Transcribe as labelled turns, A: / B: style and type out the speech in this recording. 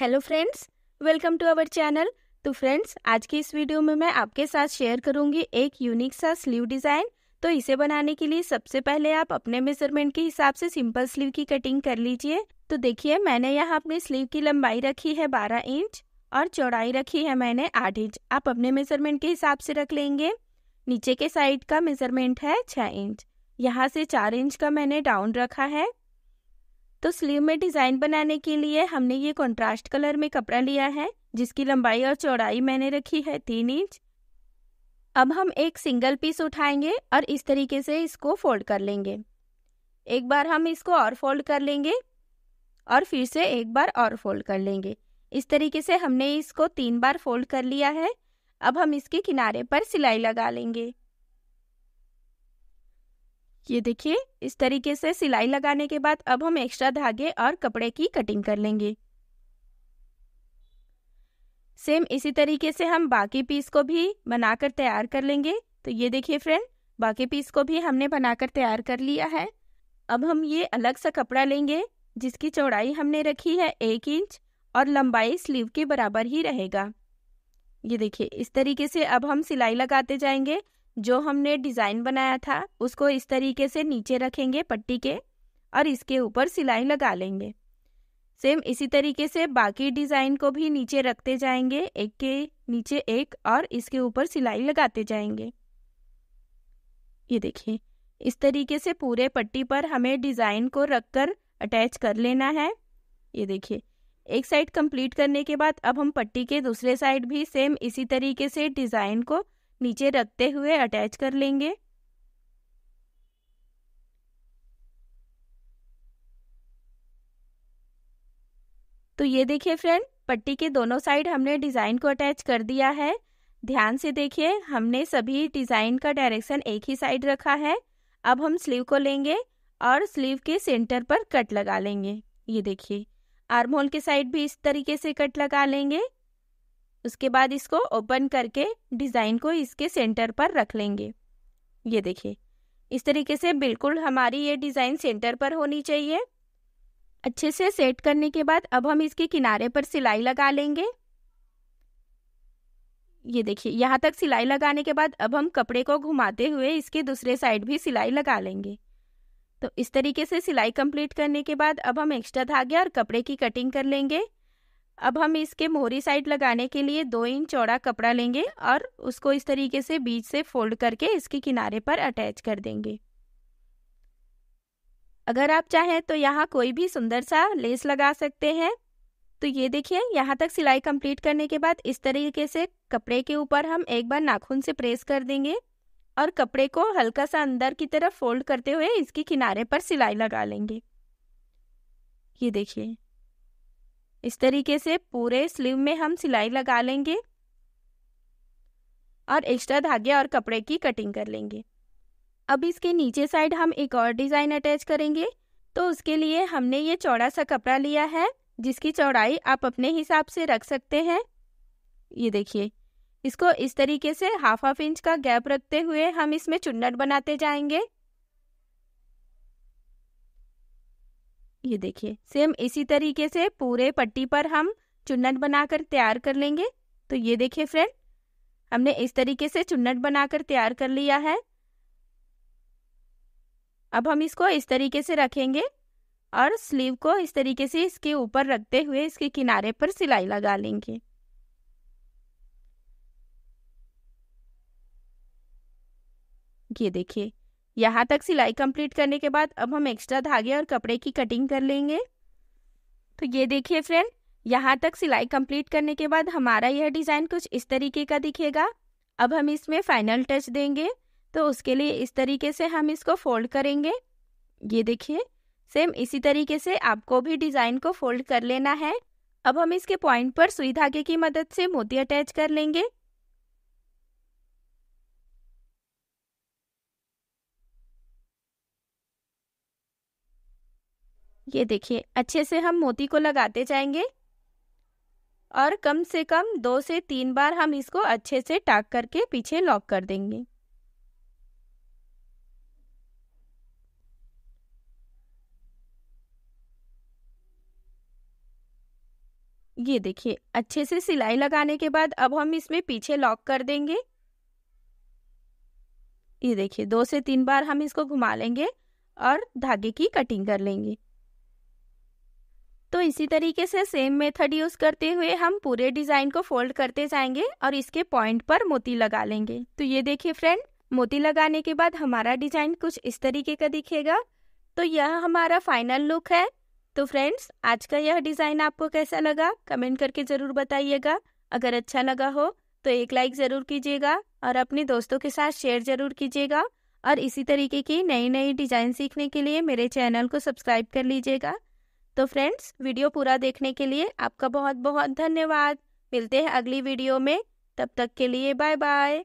A: hello friends welcome to our channel तो friends आज की इस वीडियो में मैं आपके साथ शेयर करूंगी एक यूनिक सा स्लीव डिज़ाइन तो इसे बनाने के लिए सबसे पहले आप अपने मेजरमेंट के हिसाब से सिंपल स्लीव की कटिंग कर लीजिए तो देखिए मैंने यहाँ अपनी स्लीव की लंबाई रखी है बारह इंच और चौड़ाई रखी है मैंने आठ इंच आप अपने मेजरमेंट के हिसाब से रख लेंगे नीचे के साइड का मेजरमेंट है छह इंच यहाँ से चार इंच का मैंने डाउन रखा है तो स्लीव में डिज़ाइन बनाने के लिए हमने ये कॉन्ट्रास्ट कलर में कपड़ा लिया है जिसकी लंबाई और चौड़ाई मैंने रखी है तीन इंच अब हम एक सिंगल पीस उठाएंगे और इस तरीके से इसको फोल्ड कर लेंगे एक बार हम इसको और फोल्ड कर लेंगे और फिर से एक बार और फोल्ड कर लेंगे इस तरीके से हमने इसको तीन बार फोल्ड कर लिया है अब हम इसके किनारे पर सिलाई लगा लेंगे ये देखिए इस तरीके से सिलाई लगाने के बाद अब हम एक्स्ट्रा धागे और कपड़े की कटिंग कर लेंगे सेम इसी तरीके से हम बाकी पीस को भी बनाकर तैयार कर लेंगे तो ये देखिए फ्रेंड बाकी पीस को भी हमने बनाकर तैयार कर लिया है अब हम ये अलग सा कपड़ा लेंगे जिसकी चौड़ाई हमने रखी है एक इंच और लंबाई स्लीव के बराबर ही रहेगा ये देखिए इस तरीके से अब हम सिलाई लगाते जाएंगे जो हमने डिज़ाइन बनाया था उसको इस तरीके से नीचे रखेंगे पट्टी के और इसके ऊपर सिलाई लगा लेंगे सेम इसी तरीके से बाकी डिज़ाइन को भी नीचे रखते जाएंगे एक के नीचे एक और इसके ऊपर सिलाई लगाते जाएंगे ये देखिए इस तरीके से पूरे पट्टी पर हमें डिज़ाइन को रखकर अटैच कर लेना है ये देखिए एक साइड कंप्लीट करने के बाद अब हम पट्टी के दूसरे साइड भी सेम इसी तरीके से डिज़ाइन को नीचे रखते हुए अटैच कर लेंगे तो ये देखिए फ्रेंड पट्टी के दोनों साइड हमने डिज़ाइन को अटैच कर दिया है ध्यान से देखिए हमने सभी डिज़ाइन का डायरेक्शन एक ही साइड रखा है अब हम स्लीव को लेंगे और स्लीव के सेंटर पर कट लगा लेंगे ये देखिए आर्म होल के साइड भी इस तरीके से कट लगा लेंगे उसके बाद इसको ओपन करके डिज़ाइन को इसके सेंटर पर रख लेंगे ये देखिए इस तरीके से बिल्कुल हमारी ये डिज़ाइन सेंटर पर होनी चाहिए अच्छे से सेट करने के बाद अब हम इसके किनारे पर सिलाई लगा लेंगे ये देखिए यहाँ तक सिलाई लगाने के बाद अब हम कपड़े को घुमाते हुए इसके दूसरे साइड भी सिलाई लगा लेंगे तो इस तरीके से सिलाई कंप्लीट करने के बाद अब हम एक्स्ट्रा धागे और कपड़े की कटिंग कर लेंगे अब हम इसके मोहरी साइड लगाने के लिए दो इंच चौड़ा कपड़ा लेंगे और उसको इस तरीके से बीच से फोल्ड करके इसके किनारे पर अटैच कर देंगे अगर आप चाहें तो यहाँ कोई भी सुंदर सा लेस लगा सकते हैं तो ये देखिए यहाँ तक सिलाई कंप्लीट करने के बाद इस तरीके से कपड़े के ऊपर हम एक बार नाखून से प्रेस कर देंगे और कपड़े को हल्का सा अंदर की तरफ फोल्ड करते हुए इसके किनारे पर सिलाई लगा लेंगे ये देखिए इस तरीके से पूरे स्लीव में हम सिलाई लगा लेंगे और एक्स्ट्रा धागे और कपड़े की कटिंग कर लेंगे अब इसके नीचे साइड हम एक और डिज़ाइन अटैच करेंगे तो उसके लिए हमने ये चौड़ा सा कपड़ा लिया है जिसकी चौड़ाई आप अपने हिसाब से रख सकते हैं ये देखिए इसको इस तरीके से हाफ हाफ इंच का गैप रखते हुए हम इसमें चुन्नट बनाते जाएंगे ये देखिए सेम इसी तरीके से पूरे पट्टी पर हम चुन्नट बनाकर तैयार कर लेंगे तो ये देखिए फ्रेंड हमने इस तरीके से चुन्नट बनाकर तैयार कर लिया है अब हम इसको इस तरीके से रखेंगे और स्लीव को इस तरीके से इसके ऊपर रखते हुए इसके किनारे पर सिलाई लगा लेंगे ये देखिए यहाँ तक सिलाई कंप्लीट करने के बाद अब हम एक्स्ट्रा धागे और कपड़े की कटिंग कर लेंगे तो ये देखिए फ्रेंड यहाँ तक सिलाई कंप्लीट करने के बाद हमारा यह डिज़ाइन कुछ इस तरीके का दिखेगा अब हम इसमें फाइनल टच देंगे तो उसके लिए इस तरीके से हम इसको फोल्ड करेंगे ये देखिए सेम इसी तरीके से आपको भी डिज़ाइन को फोल्ड कर लेना है अब हम इसके पॉइंट पर सुई धागे की मदद से मोती अटैच कर लेंगे ये देखिए अच्छे से हम मोती को लगाते जाएंगे और कम से कम दो से तीन बार हम इसको अच्छे से टाक करके पीछे लॉक कर देंगे ये देखिए अच्छे से सिलाई लगाने के बाद अब हम इसमें पीछे लॉक कर देंगे ये देखिए दो से तीन बार हम इसको घुमा लेंगे और धागे की कटिंग कर लेंगे तो इसी तरीके से सेम मेथड यूज़ करते हुए हम पूरे डिज़ाइन को फोल्ड करते जाएंगे और इसके पॉइंट पर मोती लगा लेंगे तो ये देखिए फ्रेंड मोती लगाने के बाद हमारा डिज़ाइन कुछ इस तरीके का दिखेगा तो यह हमारा फाइनल लुक है तो फ्रेंड्स आज का यह डिज़ाइन आपको कैसा लगा कमेंट करके ज़रूर बताइएगा अगर अच्छा लगा हो तो एक लाइक ज़रूर कीजिएगा और अपने दोस्तों के साथ शेयर ज़रूर कीजिएगा और इसी तरीके की नई नई डिज़ाइन सीखने के लिए मेरे चैनल को सब्सक्राइब कर लीजिएगा तो फ्रेंड्स वीडियो पूरा देखने के लिए आपका बहुत बहुत धन्यवाद मिलते हैं अगली वीडियो में तब तक के लिए बाय बाय